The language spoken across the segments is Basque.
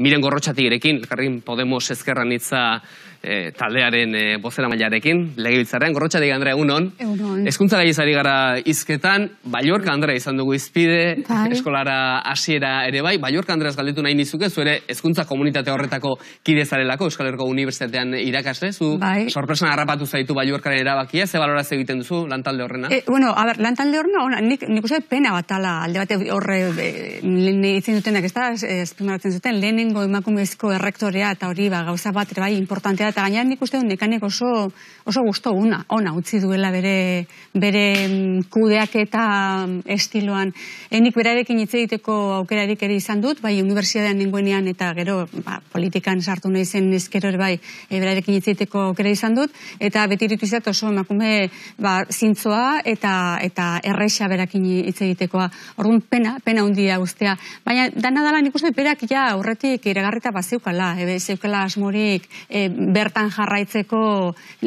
Miren gorrotxatik erekin, Elkarrekin Podemos ezkerran itza e, taldearen e, eh, bozera mailarekin, legibiltzaren, diga, Andrea, egun hon. Egun gara izketan, Baiorka Andrea izan dugu izpide, bai. eskolara hasiera ere bai, Baiorka Andrea galdetu nahi nizuke, zuere hezkuntza komunitate horretako kide zarelako, Euskal Unibertsitatean irakasle, zu bai. sorpresan harrapatu zaitu Baiorkaren erabakia, ze balorazio egiten duzu lantalde horrena? E, bueno, a ber, lantalde horrena, nik, nik pena bat ala, alde bate horre, e, nintzen dutenak ez da, zuten, lehenengo emakumezko errektorea eta hori ba, gauza bat, bai, importantea eta gainean nik uste dut nekanek oso, oso guztu una, ona utzi duela bere, bere mm, kudeak eta mm, estiloan. Enik berarekin hitz egiteko aukerarik ere izan dut, bai, universiadean ninguenean eta gero ba, politikan sartu nahi zen ezkero ere bai, e, berarekin hitz egiteko aukera izan dut, eta beti ditu izat oso emakume ba, zintzoa eta, eta erresa berakin hitz egitekoa. pena, pena hundia guztia. Baina, dana dala nik uste dut berak ja, horretik iragarreta bazeukala, e, zeukala asmorik, e, bertan jarraitzeko,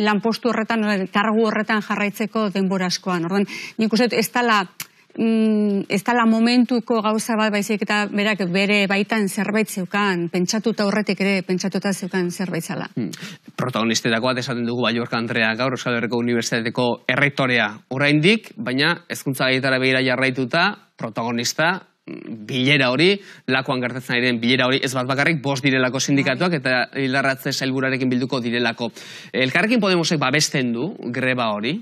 lanpostu horretan, kargu horretan jarraitzeko denbora Orduan, nik uste, ez dala Mm, ez dala momentuko gauza bat baizik eta berak bere baitan zerbait zeukan, pentsatuta horretik ere pentsatuta zeukan zerbait zala. Hmm. Protagonistetako bat esaten dugu Baiorka Andrea gaur Euskal Herriko Unibertsitateko erretorea oraindik, baina hezkuntza gaitara behira jarraituta protagonista bilera hori, lakoan gertatzen ari den bilera hori, ez bat bakarrik, bost direlako sindikatuak eta hilarratze sailburarekin bilduko direlako. Elkarrekin Podemosek babesten du greba hori,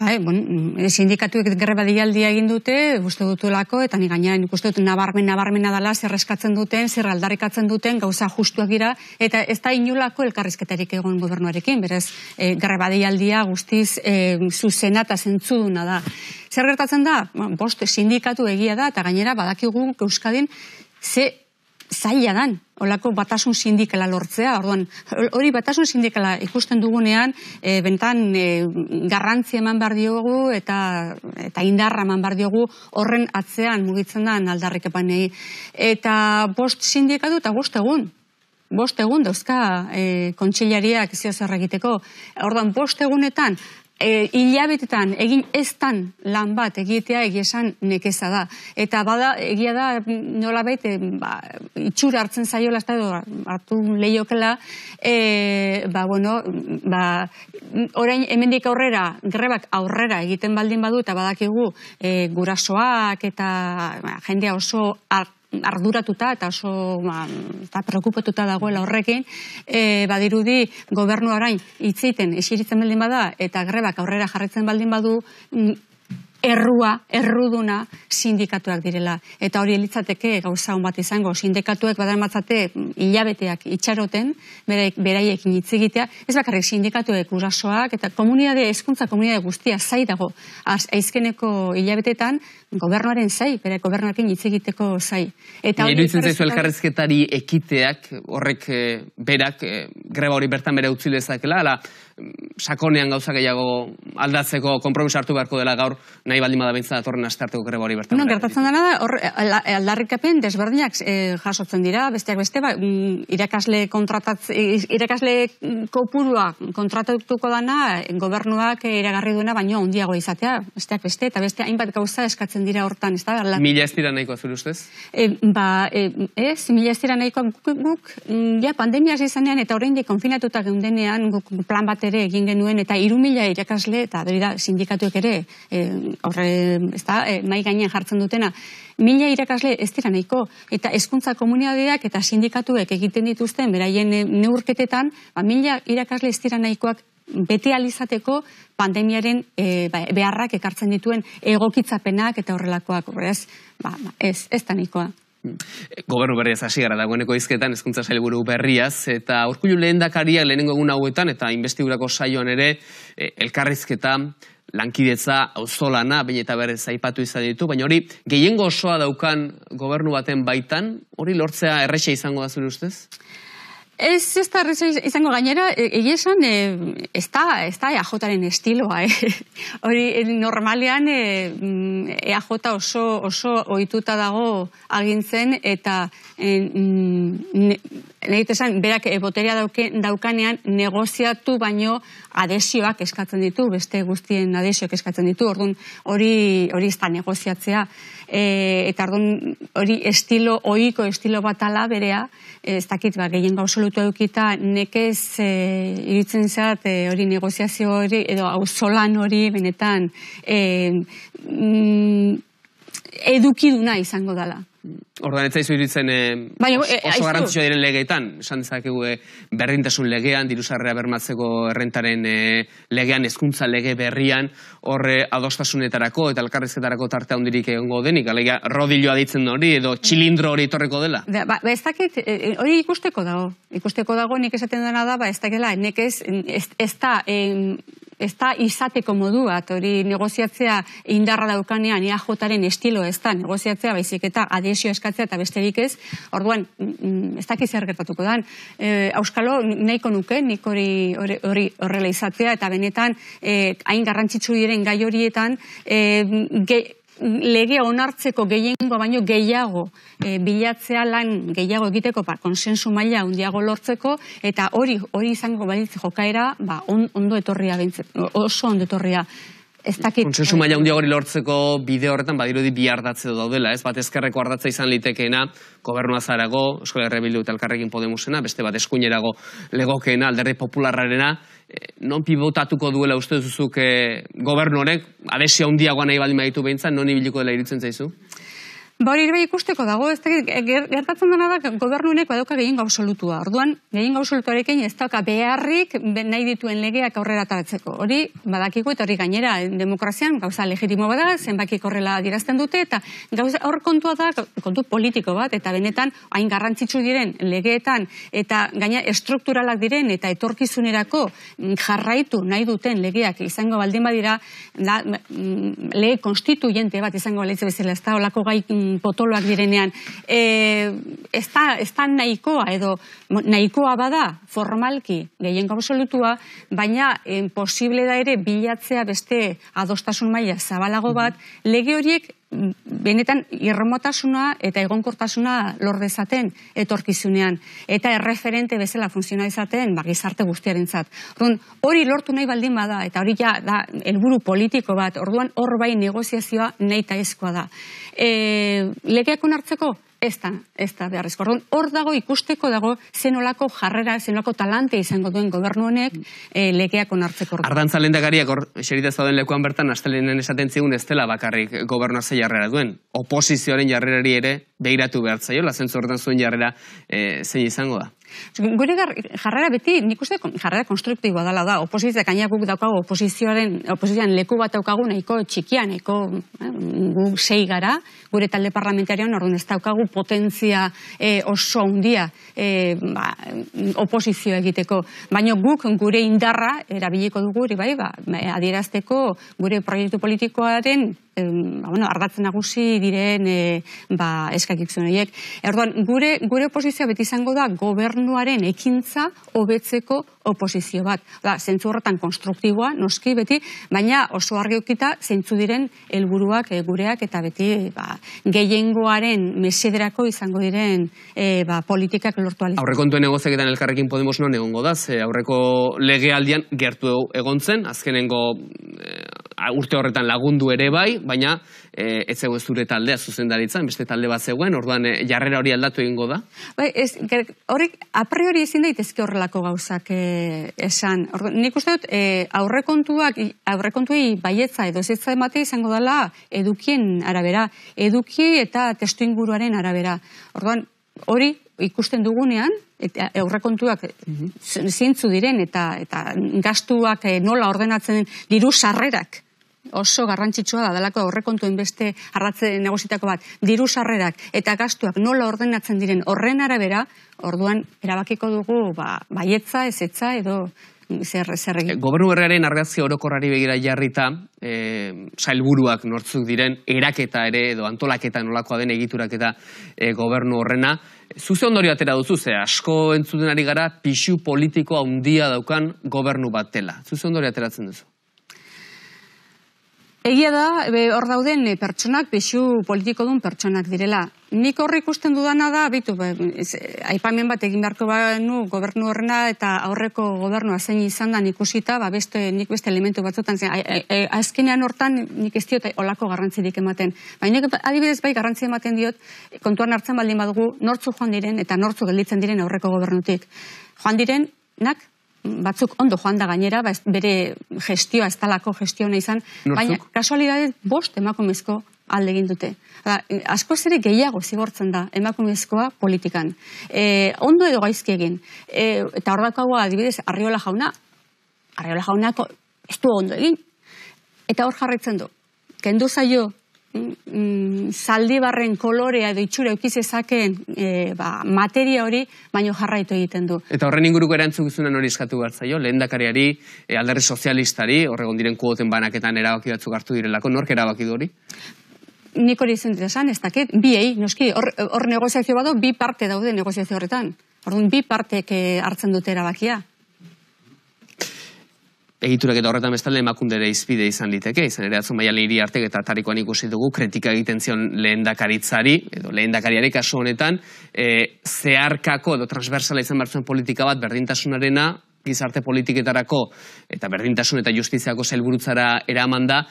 Bai, bon, eh, sindikatuek greba dialdia egin dute, uste dutulako, eta ni gainera ni uste dut nabarmen nabarmena dela zer eskatzen duten, zer aldarrikatzen duten, gauza justuak dira, eta ez da inulako elkarrizketarik egon gobernuarekin, berez, e, eh, greba dialdia guztiz e, zuzena eta da. Zer gertatzen da? Bost, sindikatu egia da, eta gainera badakigun euskadin ze zaila dan, olako batasun sindikala lortzea, orduan, hori batasun sindikala ikusten dugunean, e, bentan e, garrantzi eman behar diogu eta, eta indarra eman behar diogu horren atzean mugitzen da aldarrik epanei. Eta bost sindikatu eta bost egun, bost egun dauzka e, eh, kontxilariak zio egiteko. Orduan, bost egunetan, E, hilabetetan, egin eztan lan bat egitea egiesan nekeza da. Eta bada, egia da, nola ba, itxura hartzen zaio lasta edo, hartu lehiokela, eh, ba, bueno, ba, orain hemendik aurrera, grebak aurrera egiten baldin badu, eta badakigu e, gurasoak eta ba, jendea oso hart, arduratuta eta oso ba, eta preokupetuta dagoela horrekin, e, badirudi gobernu orain itziten esiritzen baldin bada eta grebak aurrera jarretzen baldin badu, mm, errua, erruduna sindikatuak direla. Eta hori elitzateke gauza bat izango, sindikatuek badarmatzate hilabeteak itxaroten, beraiek, beraiek nitzigitea, ez bakarrik sindikatuek urasoak, eta komunidade, eskuntza komunidade guztia zait dago, aizkeneko hilabetetan, gobernuaren zai, bera gobernuakin nitzigiteko zai. Eta hori elitzen elkarrezketari ekiteak, horrek eh, berak, eh, greba hori bertan bere utzi lezakela, ala, sakonean gauza gehiago aldatzeko konpromiso hartu beharko dela gaur nahi baldin bada beintza datorren astarteko greba hori bertan. gertatzen da hor eh, eh, aldarrikapen desberdinak e, jasotzen dira, besteak beste ba, mm, irakasle kontratat irakasle mm, kopurua kontratatuko dana gobernuak iragarri duena baino hondiago izatea, besteak beste eta beste hainbat gauza eskatzen dira hortan, ezta? Ala... Mila ez dira nahiko zure ustez? E, ba, e, ez, mila ez nahiko guk, guk mm, ja pandemia hasi eta oraindik konfinatuta geundenean guk plan bat ere egin genuen eta mila irakasle eta dira sindikatuek ere e, horre ezta e, eh, jartzen dutena mila irakasle ez dira nahiko eta hezkuntza komunitateak eta sindikatuek egiten dituzten beraien eh, neurketetan ba mila irakasle ez dira nahikoak bete alizateko pandemiaren e, ba, beharrak ekartzen dituen egokitzapenak eta horrelakoak, horrez, ba, ba ez, ez Gobernu berria hasi gara dagoeneko hizketan hezkuntza sailburu berriaz eta Urkullu lehendakaria lehenengo egun hauetan eta inbestidurako saioan ere e, elkarrizketa lankidetza auzolana behin eta berri zaipatu izan ditu baina hori gehiengo osoa daukan gobernu baten baitan hori lortzea errexe izango da zure ustez Ez, ez da izango gainera, e, egia esan, e, ez da, ez da estiloa, eh? Hori, e, normalean e, mm, EAJ oso, oso ohituta dago agintzen, eta e, mm, Nehite esan, berak eh, boterea dauke, daukanean negoziatu baino adesioak eskatzen ditu, beste guztien adesioak eskatzen ditu, ordun hori hori ez da negoziatzea. E, eta ordun hori estilo, oiko estilo batala ala berea, eh, ez dakit, ba, gehien gau solutu edukita, nekez e, iritzen zat hori negoziazio hori, edo hau hori benetan, e, mm, edukiduna izango dela. Ordan ez zaizu iritzen eh, Baina, oso, eh, eh, oso garantzioa diren legeetan, esan dezakegu eh, berdintasun legean, diruzarrea bermatzeko errentaren legean, hezkuntza lege berrian, horre adostasunetarako eta alkarrizketarako tartea hondirik egongo denik, alega rodiloa ditzen hori edo txilindro hori etorreko dela. Ba, ba, ba, ez dakit, hori ikusteko dago, ikusteko dago nik esaten dena da, ba, ez dakela, nik ez, ez, da, em, ez izateko modua, hori negoziatzea indarra daukanean EAJaren estilo ez da, negoziatzea baizik eta adesio eskatzea eta besterik ez, orduan mm, mm, ez dakiz zer gertatuko dan. E, auskalo nahiko nuke, nik hori horrela izatea eta benetan eh, hain garrantzitsu diren gai horietan e, ge, legea onartzeko gehiengoa baino gehiago e, bilatzea lan gehiago egiteko ba konsensu maila handiago lortzeko eta hori hori izango balitz jokaera ba on, ondo etorria oso ondo etorria ez dakit... Konsensu maila hundi lortzeko bide horretan badirudi bi ardatze daudela, ez? Bat ezkerreko ardatza izan litekeena, gobernu azarago, Euskal Herre eta Elkarrekin Podemosena, beste bat eskuinerago legokeena, alderri popularrarena, e, non pivotatuko duela uste duzuk eh, gobernu horrek, adesia hundiagoa nahi baldin baditu behintzen, non ibiliko dela iritzen zaizu? Bari ikusteko dago, ez e, gertatzen dena da, gobernu honek badauka gehien gauzolutua. Orduan, gehien gauzolutuarekin ez dauka beharrik nahi dituen legeak aurrera taratzeko. Hori, badakiko eta hori gainera, demokrazian gauza legitimo bada, zenbaki korrela dirazten dute, eta gauza hor kontua da, kontu politiko bat, eta benetan, hain garrantzitsu diren legeetan, eta gaina estrukturalak diren, eta etorkizunerako mm, jarraitu nahi duten legeak izango baldin badira, lehe mm, le bat izango balitze bezala, ez da, olako gaik mm, potoloak direnean, e, ez, da, ez nahikoa edo nahikoa bada formalki gehien absolutua, baina posible da ere bilatzea beste adostasun maila zabalago bat, lege horiek benetan irremotasuna eta egonkortasuna lor dezaten etorkizunean eta erreferente bezala funtziona izaten ba gizarte guztiarentzat. Orduan hori lortu nahi baldin bada eta hori ja da helburu politiko bat. Orduan hor bai negoziazioa neita eskoa da. Eh, legeak onartzeko ez da, ez da hor dago ikusteko dago zenolako jarrera, zenolako talante izango duen gobernu honek e, legeak onartzeko. Ardantza lendegariak hor xerita zauden lekuan bertan astelenen esaten zigun ez dela bakarrik gobernuazio jarrera duen. Oposizioaren jarrerari ere behiratu behar zaio, lazentzu zuen jarrera e, zein izango da. Gure jarrera beti, nik uste, jarrera konstruktiboa dela da, oposizioak kainia guk daukago, oposizioaren, oposizioan leku bat daukagu nahiko txikian, nahiko eh, gu sei gara, gure talde parlamentarioan orduan ez daukagu potentzia eh, oso hundia e, eh, ba, oposizio egiteko, baina guk gure indarra erabiliko dugu, bai, ba, adierazteko gure proiektu politikoaren ba, bueno, ardatzen nagusi diren e, ba, horiek. Erdoan, gure, gure oposizioa beti izango da gobernuaren ekintza hobetzeko oposizio bat. Da, ba, zentzu horretan konstruktiboa, noski beti, baina oso argiokita zentzu diren helburuak e, gureak eta beti e, ba, gehiengoaren mesederako izango diren e, ba, politikak lortu alizu. Aurreko entuen egozeketan elkarrekin Podemos non egongo da, ze aurreko legealdian gertu egontzen, azkenengo urte horretan lagundu ere bai, baina eh, ez zegoen zure taldea zuzendaritzan, beste talde bat zegoen, orduan eh, jarrera hori aldatu egingo da? Bai, ez, horrek, a priori ezin daitezke horrelako gauzak eh, esan. Orduan, nik uste dut, e, aurrekontuak, aurrekontuei baietza edo zetza emate izango dela edukien arabera, eduki eta testu inguruaren arabera. Orduan, hori ikusten dugunean, aurrekontuak mm diren eta eta gastuak nola ordenatzen diru sarrerak oso garrantzitsua da delako horrekontuen inbeste arratze negozitako bat, diru sarrerak eta gastuak nola ordenatzen diren horren arabera, orduan erabakiko dugu ba, baietza, ezetza edo zer, zer Gobernu erraren argazio orokorrari begira jarrita, e, sailburuak nortzuk diren, eraketa ere edo antolaketa nolakoa den egiturak eta e, gobernu horrena, Zuze ondorio atera duzu, ze asko entzuten ari gara pixu politikoa handia daukan gobernu bat dela. Zuze ondorio ateratzen duzu? Egia da, hor dauden e, pertsonak, pixu politiko duen pertsonak direla. Nik horre ikusten dudana da, bitu, aipamen bat egin beharko banu gobernu horrena eta aurreko gobernua zein izan da ikusita, ba, beste, nik beste elementu batzutan zen, e, e, azkenean hortan nik ez diot olako garrantzirik ematen. Baina adibidez bai garrantzi ematen diot, kontuan hartzen baldin badugu, nortzu joan diren eta nortzu gelditzen diren aurreko gobernutik. Joan diren, nak, batzuk ondo joan da gainera, ba, bere gestioa, ez talako gestioa izan, baina kasualidade bost emakumezko alde egin dute. Da, asko ere gehiago zigortzen da emakumezkoa politikan. E, ondo edo gaizki egin. E, eta hor adibidez, arriola jauna, arriola jaunako ez ondo egin. Eta hor jarraitzen du. Kendu zaio Saldibarren mm, zaldibarren kolorea edo itxura e, ba, materia hori, baino jarraitu egiten du. Eta horren inguruko erantzuk izunan hori eskatu gartzaio, lehen dakariari, e, alderri sozialistari, horregon diren kuoten banaketan erabaki batzuk hartu direlako, nork erabaki du hori? Nik hori izan esan, ez dakit, bi noski, hor, negoziazio badu, bi parte daude negoziazio horretan. Orduan, bi partek e, hartzen dute erabakia egiturak eta horretan bestalde emakundere izpide izan diteke, izan ere atzun maialen hiri artek eta tarikoan ikusi dugu kritika egiten zion lehen edo lehen kasu honetan, e, zeharkako edo transversala izan bertzen politika bat berdintasunarena, gizarte politiketarako eta berdintasun eta justiziako zelburutzara eraman da,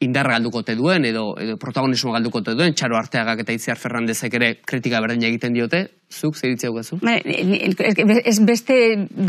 indarra galduko te duen edo, edo protagonismo galduko te duen, txaro arteagak eta itziar Fernandezek ere kritika berdina egiten diote, zuk zer hitz bai, beste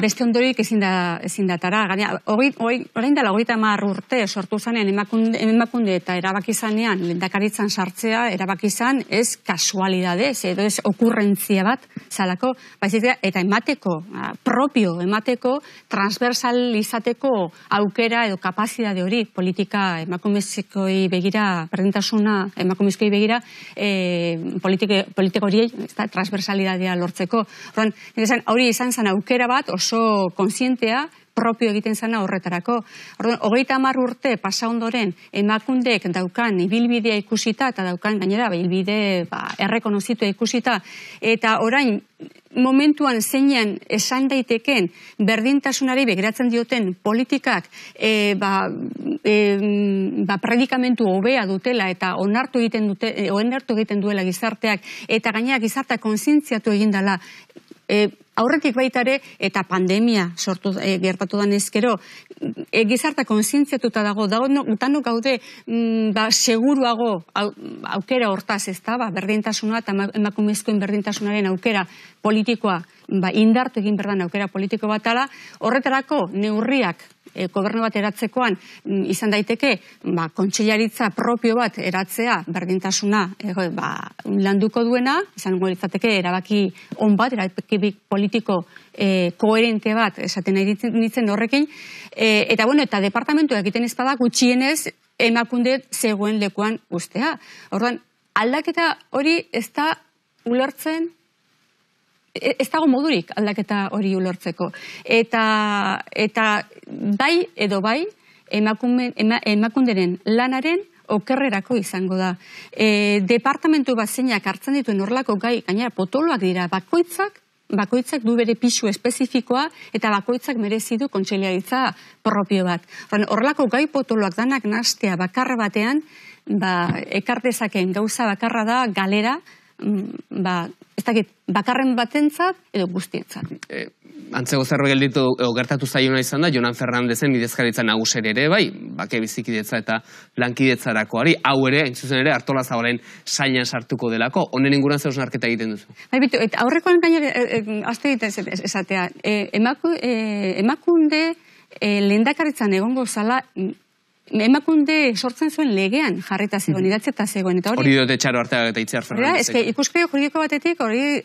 beste ondorik ezin da ezin datara. Gaina orain dela 30 urte sortu zanean emakunde emakunde eta erabaki zanean lendakaritzan sartzea erabaki zan ez kasualidade, edo ez okurrentzia bat zalako, baizik eta emateko, propio emateko, transversal izateko aukera edo kapasitate hori politika emakumezkoi begira berdintasuna emakumezkoi begira eh politika politikoriei, eta unitatea lortzeko. Horren, hori izan zen aukera bat oso kontzientea propio egiten zana horretarako. Orduan, hogeita hamar urte pasa ondoren emakundeek daukan ibilbidea ikusita eta daukan gainera ba, ibilbide ba, errekonozitu ikusita eta orain momentuan zeinen esan daiteken berdintasunari begiratzen dioten politikak e, ba, e, ba, predikamentu hobea dutela eta onartu egiten dute e, onartu egiten duela gizarteak eta gainera gizartea kontzientziatu egin dela e, aurretik baita ere eta pandemia sortu e, gertatu da nezkero, e, eh, gizarta dago, dago no, utano gaude mm, ba, seguruago aukera hortaz ez da, ba, berdintasuna eta emakumezkoen berdintasunaren aukera politikoa, ba, indartu egin berdan aukera politiko bat ala, horretarako neurriak eh, gobernu bat eratzekoan mm, izan daiteke ba, kontseilaritza propio bat eratzea berdintasuna ba, landuko duena, izan litzateke erabaki on bat, erabaki politiko e, koherente bat, esaten nahi ditzen horrekin, e, eta bueno, eta departamentu egiten ezpada gutxienez emakunde zegoen lekuan ustea. Orduan, aldaketa hori ez da ulertzen e, ez dago modurik aldaketa hori ulertzeko. Eta, eta bai edo bai emakumen, ema, lanaren okerrerako izango da. E, departamentu bat hartzen dituen horlako gai, gainera potoloak dira, bakoitzak bakoitzak du bere pisu espezifikoa eta bakoitzak merezi du kontseilaritza propio bat. Horrelako gai potoloak danak nastea bakarra batean, ba, ekar gauza bakarra da galera, mm, ba, ez dakit, bakarren batentzat edo guztientzat. Eh, Antzego zerbe gelditu edo gertatu zaiona izan da, Jonan Fernandezen idezkaritza nagusen ere, bai, bake bizikidetza eta lankidetzarako ari, hau ere, entzuzen ere, hartola zabalen sainan sartuko delako, honen inguran zeus narketa egiten duzu. Bai, bitu, et, aurreko enkaino, e, eh, e, eh, eh, azte egiten esatea, e, emaku, emakunde e, lehendakaritzan egongo zala emakunde sortzen zuen legean jarreta zegoen, idatzea eta zegoen. Eta hori dute txaro arteak eta itziar Ez eske, ikuspegi juridiko batetik, hori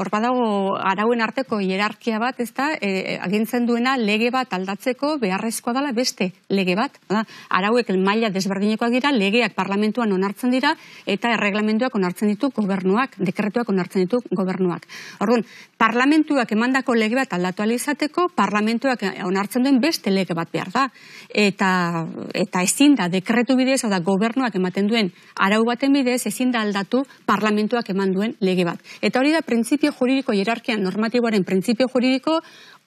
hor badago arauen arteko hierarkia bat, ez da, e, e, agintzen duena lege bat aldatzeko beharrezkoa dela beste lege bat. Da, arauek maila desberdinekoak dira, legeak parlamentuan onartzen dira, eta erreglamentuak onartzen ditu gobernuak, dekretuak onartzen ditu gobernuak. Orduan, parlamentuak emandako lege bat aldatu alizateko, parlamentuak onartzen duen beste lege bat behar da. Eta eta ezin da dekretu bidez eta gobernuak ematen duen arau baten bidez ezin da aldatu parlamentuak eman duen lege bat. Eta hori da printzipio juridiko hierarkian normatiboaren printzipio juridiko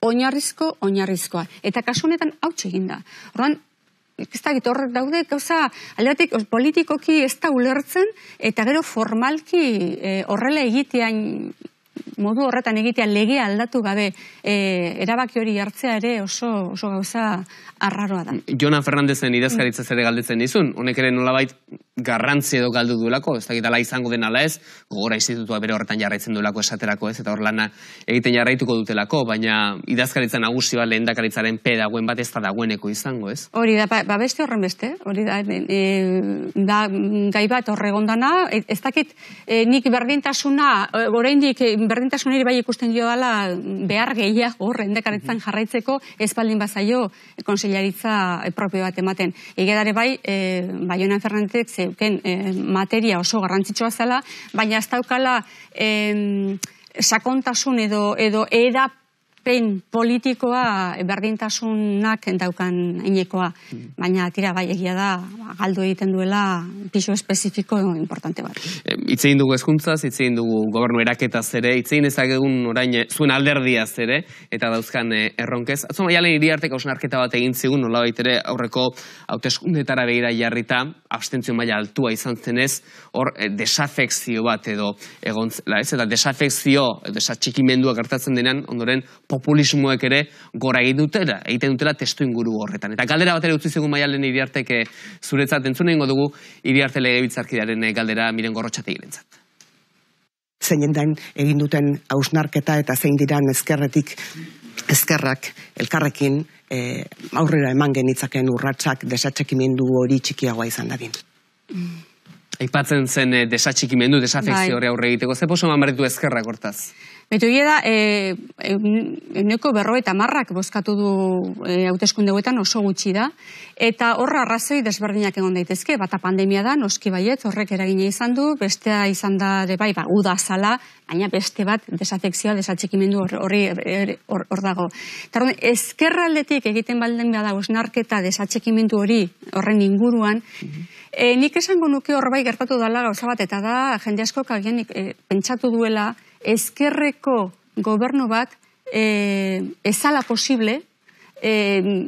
oinarrizko oinarrizkoa. Eta kasu honetan hautsi egin da. Orduan ez da horrek daude, gauza aldatik politikoki ez da ulertzen eta gero formalki eh, horrela egitean modu horretan egitea lege aldatu gabe e, erabaki hori hartzea ere oso oso gauza arraroa da. Jonan Fernandezen idazkaritza zere galdetzen dizun, honek ere nolabait garrantzi edo galdu duelako, ez dakit ala izango den ala ez, gogora izitutua bere horretan jarraitzen duelako esaterako ez, eta hor lana egiten jarraituko dutelako, baina idazkaritza nagusi bat lehen dakaritzaren pe dagoen bat ez da dagoeneko izango ez? Hori da, ba, ba beste horren beste, hori da, e, e da bat horregondana, e, ez dakit e, nik berdintasuna, gorendik e, berdintasun bai ikusten dio dala behar gehiago rendekaretzan jarraitzeko ez baldin bazaio eh, konsellaritza eh, propio bat ematen. Igedare bai, e, Baionan zeuken e, materia oso garrantzitsua zela, baina ez daukala... sakontasun edo edo edap garapen politikoa eh, berdintasunak daukan einekoa. Mm. Baina, tira, bai egia da, ba, galdu egiten duela piso espezifiko importante bat. Eh, itzein dugu eskuntzaz, itzein dugu gobernu eraketa zere, itzein ezak egun orain eh, zuen alderdia zere, eta dauzkan erronkez. Atzo maialen iriartek arteka arketa bat egin zigun, nola baitere aurreko hauteskundetara behira jarrita, abstentzio maila altua izan zenez, hor desafekzio bat edo egontzela, ez? Eta desafekzio, desatxikimendua gertatzen denean, ondoren, populismoek ere gora egin dutera, egiten dutera testu inguru horretan. Eta galdera bat ere utzi zegoen maialen iriartek eh, zuretzat entzun ingo dugu, iriarte legebitzarkidearen eh, galdera miren gorrotxate girentzat Zein egin duten hausnarketa eta zein diran ezkerretik ezkerrak elkarrekin eh, aurrera eman genitzaken urratsak desatxekimendu hori txikiagoa izan dadin. Aipatzen zen desatxekimendu, desafekzio bai. hori aurre egiteko, ze poso barritu ezkerrak hortaz? Betoia da, e, eh, euneko berro eta marrak bozkatu du eh, e, guetan oso gutxi da, eta horra arrazoi desberdinak egon daitezke, bata pandemia da, noski baiet, horrek eragina izan du, bestea izan da, de bai, ba, uda azala, baina beste bat desafekzioa, desatxekimendu horri er, er, hor, dago. Tarun, egiten balden bada osnarketa desatxekimendu hori horren inguruan, mm nik esango nuke hor bai gertatu dala gauza bat, eta da, jende asko kagien pentsatu duela, ezkerreko gobernu bat e, eh, ezala posible e,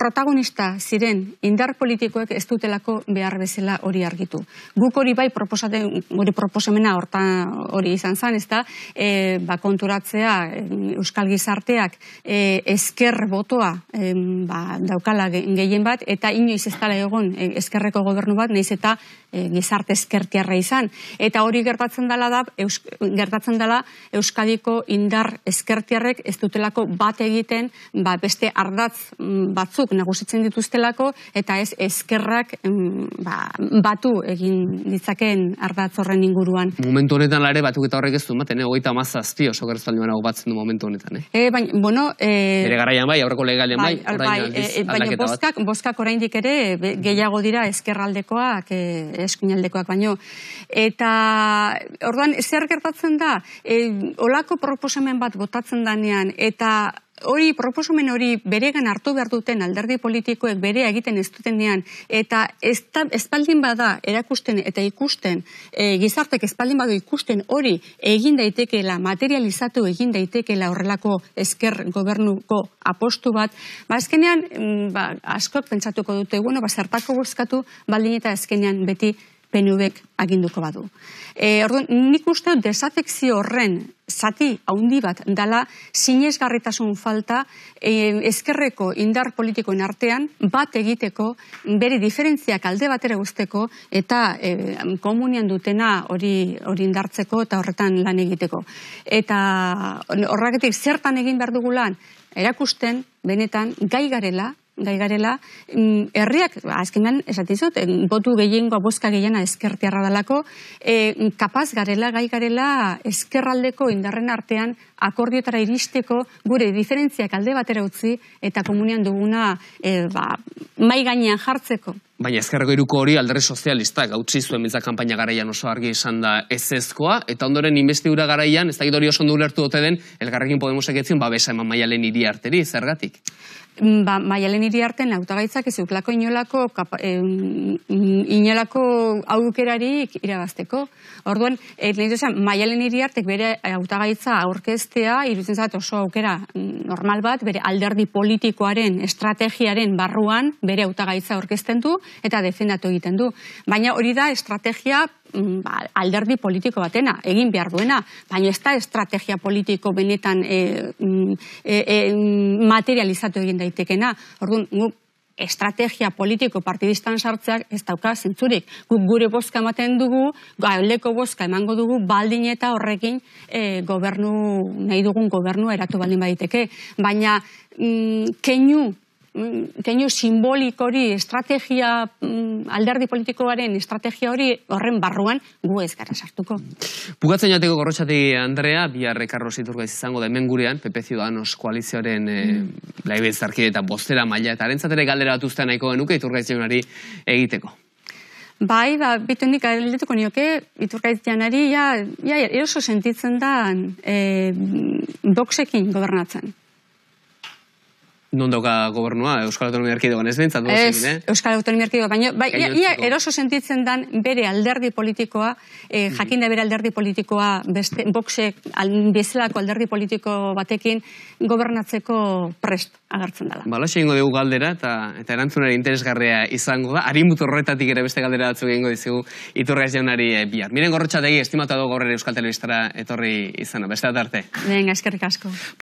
protagonista ziren indar politikoek ez dutelako behar bezala hori argitu. Guk hori bai proposaten, hori proposamena hortan hori izan zan, ez da, e, ba, konturatzea Euskal Gizarteak e, esker botoa e, ba, daukala gehien bat, eta inoiz ez egon eskerreko gobernu bat, nahiz eta e, gizarte eskertiarra izan. Eta hori gertatzen dela da, gertatzen dela Euskadiko indar eskertiarrek ez dutelako bat egiten ba, beste ardatz batzuk batzuk nagusitzen dituztelako eta ez eskerrak ba, batu egin ditzakeen ardatz horren inguruan. Momentu honetan lare batuk eta horrek ez du ematen, eh? hogeita eh? mazazpi oso gertzaldi batzen du momentu honetan. Eh? E, baina, bueno... E... Eh, ere garaian bai, aurreko legalian bai, bai, bai, e, baina boskak, boskak oraindik ere gehiago dira eskerraldekoak e, baino. Eta, orduan, zer gertatzen da? E, olako proposamen bat botatzen danean, eta hori proposomen hori beregan hartu behar duten alderdi politikoek bere egiten ez duten dian, eta ez da, espaldin bada erakusten eta ikusten, e, eh, gizartek espaldin bada ikusten hori egin daitekeela, materializatu egin daitekeela horrelako esker gobernuko apostu bat, ba eskenean, mm, ba, pentsatuko dute, bueno, ba, zertako guzkatu baldin eta eskenean beti PNU-ek aginduko badu. E, orduan, nik uste dut desafekzio horren zati haundi bat dala sinesgarritasun falta e, ezkerreko indar politikoen artean bat egiteko, bere diferentziak alde batera guzteko eta e, komunian dutena hori, hori indartzeko eta horretan lan egiteko. Eta horraketik zertan egin behar dugulan erakusten, benetan, gai garela, gai garela, mm, herriak, ba, azkenan, esatizot, eh, botu gehiengoa ba, boska gehiena eskertiarra dalako, e, kapaz garela, gai garela, eskerraldeko indarren artean, akordiotara iristeko, gure diferentziak alde batera utzi, eta komunian duguna, e, ba, mai gainean jartzeko. Baina ezkerreko iruko hori aldre sozialista gautzi zuen miltza kampaina garaian oso argi izan da ez eta ondoren investiura garaian, ez da hori oso ondo ulertu dote den, elgarrekin Podemosek etzion, babesa eman maialen iri arteri, zergatik? ba, maialen hiri arten autagaitzak ez euklako inolako, inolako augukerarik irabazteko. Orduan, et, eh, nahi maialen hiri artek bere eh, autagaitza aurkeztea, irutzen zat oso aukera mm, normal bat, bere alderdi politikoaren, estrategiaren barruan, bere autagaitza aurkezten du, eta defendatu egiten du. Baina hori da estrategia Mm, ba, alderdi politiko batena, egin behar duena, baina ez da estrategia politiko benetan e, mm, e, e, mm, materializatu egin daitekena. Orduan, guk estrategia politiko partidistan sartzeak ez dauka zentzurik. Guk gure bozka ematen dugu, gaileko bozka emango dugu, baldin eta horrekin e, gobernu, nahi dugun gobernu eratu baldin baditeke. Baina, mm, keinu Mm, teño simbolik hori estrategia mm, alderdi politikoaren estrategia hori horren barruan gu ez gara sartuko. Bugatzen jateko Andrea, biarre Carlos Iturgaiz izango da hemen gurean, PP Ciudadanos koalizioaren eh, mm. eta bostera maila eta arentzatere galdera bat ustean nahiko genuke Iturgaiz egiteko. Bai, ba, bitendik aldetuko nioke, iturkaiz janari, ja, ja, eroso sentitzen da e, eh, doksekin gobernatzen non dauka gobernua, Euskal Autonomia Erkidegoan ez behintzat eh? Euskal Autonomia Erkidegoan, baina bai, ia, eroso sentitzen dan bere alderdi politikoa, eh, mhm. jakin da bere alderdi politikoa, beste, bokse bezalako alderdi politiko batekin, gobernatzeko prest agertzen dela. Bala, ba, xe dugu galdera, eta, eta erantzunari interesgarria izango da, harin mutu horretatik ere beste galdera batzuk egingo dizugu, iturgaz jaunari eh, bihar. Miren gorrotxategi, estimatu dugu gorrere Euskal Telebistara etorri izana, beste tarte. Venga, eskerrik asko.